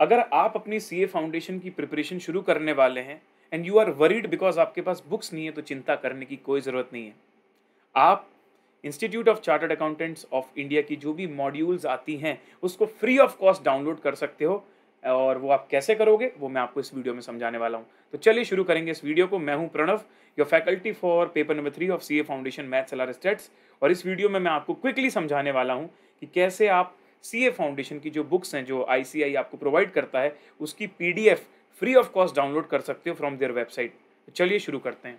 अगर आप अपनी सी ए फाउंडेशन की प्रिपरेशन शुरू करने वाले हैं and you are worried because आपके पास बुक्स नहीं है तो चिंता करने की कोई ज़रूरत नहीं है आप Institute of Chartered Accountants of India की जो भी मॉड्यूल्स आती हैं उसको फ्री ऑफ कॉस्ट डाउनलोड कर सकते हो और वो आप कैसे करोगे वो मैं आपको इस वीडियो में समझाने वाला हूँ तो चलिए शुरू करेंगे इस वीडियो को मैं हूँ Pranav your faculty for paper number three of C A foundation maths L stats और इस वीडियो में मैं आपको क्विकली समझाने वाला हूँ कि कैसे आप सी फाउंडेशन की जो बुक्स हैं जो आई आपको प्रोवाइड करता है उसकी P free of cost download कर सकते हो फ्रॉम देयर वेबसाइट चलिए शुरू करते हैं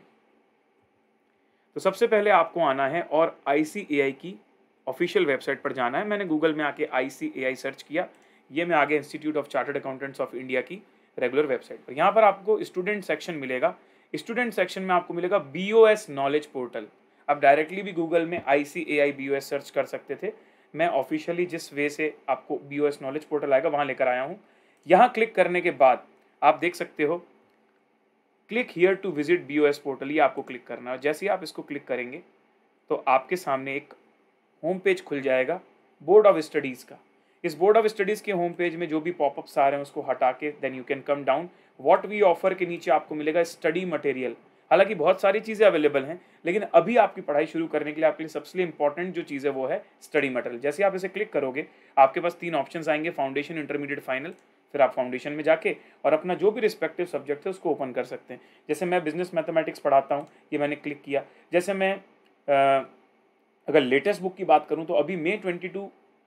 तो सबसे पहले आपको आना है और आई की ऑफिशियल वेबसाइट पर जाना है मैंने गूगल में आके आई सर्च किया ये मैं आगे Institute of Chartered Accountants of India की रेगुलर वेबसाइट पर यहाँ पर आपको स्टूडेंट सेक्शन मिलेगा स्टूडेंट सेक्शन में आपको मिलेगा बी नॉलेज पोर्टल आप डायरेक्टली भी गूगल में आई सी सर्च कर सकते थे मैं ऑफिशियली जिस वे से आपको B O S knowledge portal आएगा वहाँ लेकर आया हूँ यहाँ क्लिक करने के बाद आप देख सकते हो click here to visit B O S portal ये आपको क्लिक करना है जैसे ही आप इसको क्लिक करेंगे तो आपके सामने एक होम पेज खुल जाएगा बोर्ड ऑफ स्टडीज़ का इस बोर्ड ऑफ स्टडीज़ के होम पेज में जो भी पॉपअप्स आ रहे हैं उसको हटा के then you can come down what we offer के नीचे आपको मिलेगा स्टडी मटेरियल हालांकि बहुत सारी चीज़ें अवेलेबल हैं लेकिन अभी आपकी पढ़ाई शुरू करने के लिए आपके लिए सबसे इंपॉर्टेंट जो चीज़ है वो है स्टडी मटेरियल जैसे आप इसे क्लिक करोगे आपके पास तीन ऑप्शन आएंगे फाउंडेशन इंटरमीडिएट फाइनल फिर आप फाउंडेशन में जाके और अपना जो भी रिस्पेक्टिव सब्जेक्ट है उसको ओपन कर सकते हैं जैसे मैं बिजनेस मैथमेटिक्स पढ़ाता हूँ ये मैंने क्लिक किया जैसे मैं अगर लेटेस्ट बुक की बात करूँ तो अभी मे ट्वेंटी टू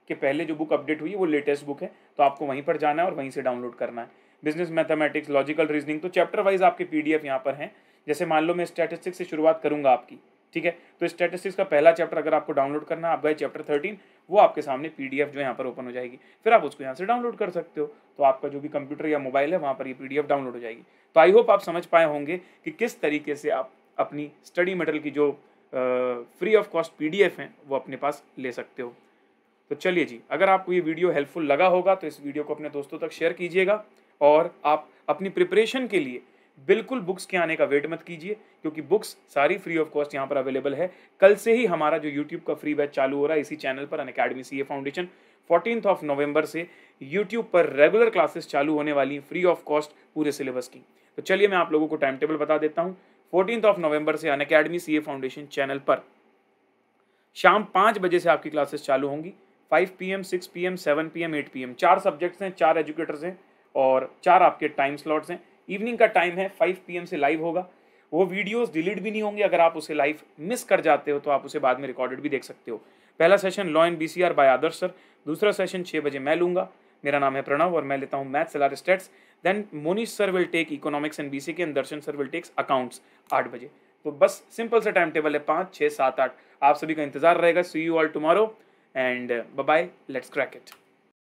के पहले जो बुक अपडेट हुई है वो लेटेस्ट बुक है तो आपको वहीं पर जाना है और वहीं से डाउनलोड करना है बिजनेस मैथमेटिक्स लॉजिकल रीजनिंग तो चैप्टर वाइज आपके पी डी एफ यहाँ पर हैं जैसे मान लो मैं स्टैटिस्टिक्स से शुरुआत करूंगा आपकी ठीक है तो स्टैटिस्टिक्स का पहला चैप्टर अगर आपको डाउनलोड करना आप गए चैप्टर थर्टीन वो आपके सामने पी जो यहाँ पर ओपन हो जाएगी फिर आप उसको यहाँ से डाउनलोड कर सकते हो तो आपका जो भी कंप्यूटर या मोबाइल है वहाँ पर ये पी डाउनलोड हो जाएगी तो आई होप आप समझ पाए होंगे कि किस तरीके से आप अपनी स्टडी मटेरियल की जो फ्री ऑफ कॉस्ट पी हैं वो अपने पास ले सकते हो तो चलिए जी अगर आपको ये वीडियो हेल्पफुल लगा होगा तो इस वीडियो को अपने दोस्तों तक शेयर कीजिएगा और आप अपनी प्रिपरेशन के लिए बिल्कुल बुक्स के आने का वेट मत कीजिए क्योंकि बुक्स सारी फ्री ऑफ कॉस्ट यहाँ पर अवेलेबल है कल से ही हमारा जो यूट्यूब का फ्री बैच चालू हो रहा है इसी चैनल पर Unacademy C A foundation fourteen of November से यूट्यूब पर रेगुलर क्लासेस चालू होने वाली फ्री ऑफ कॉस्ट पूरे सिलेबस की तो चलिए मैं आप लोगों को टाइम टेबल बता देता हूँ फोर्टीन ऑफ नवंबर से Unacademy C A foundation channel पर शाम पाँच बजे से आपकी क्लासेस चालू होंगी five P M six P M seven P M eight P M चार सब्जेक्ट्स हैं चार एजुकेटर्स हैं और चार आपके टाइम स्लॉट्स हैं इवनिंग का टाइम है फाइव पी से लाइव होगा वो वीडियोस डिलीट भी नहीं होंगे अगर आप उसे लाइव मिस कर जाते हो तो आप उसे बाद में रिकॉर्डेड भी देख सकते हो पहला session law and B C R by Adarsh sir दूसरा सेशन छः बजे मैं लूँगा मेरा नाम है प्रणव और मैं लेता हूँ maths L stats then Monish sir will take economics and B C K and Darshan sir will takes accounts आठ बजे तो बस सिंपल सा टाइम टेबल है पाँच छः सात आठ आप सभी का इंतजार रहेगा see you all tomorrow and bye let's crack it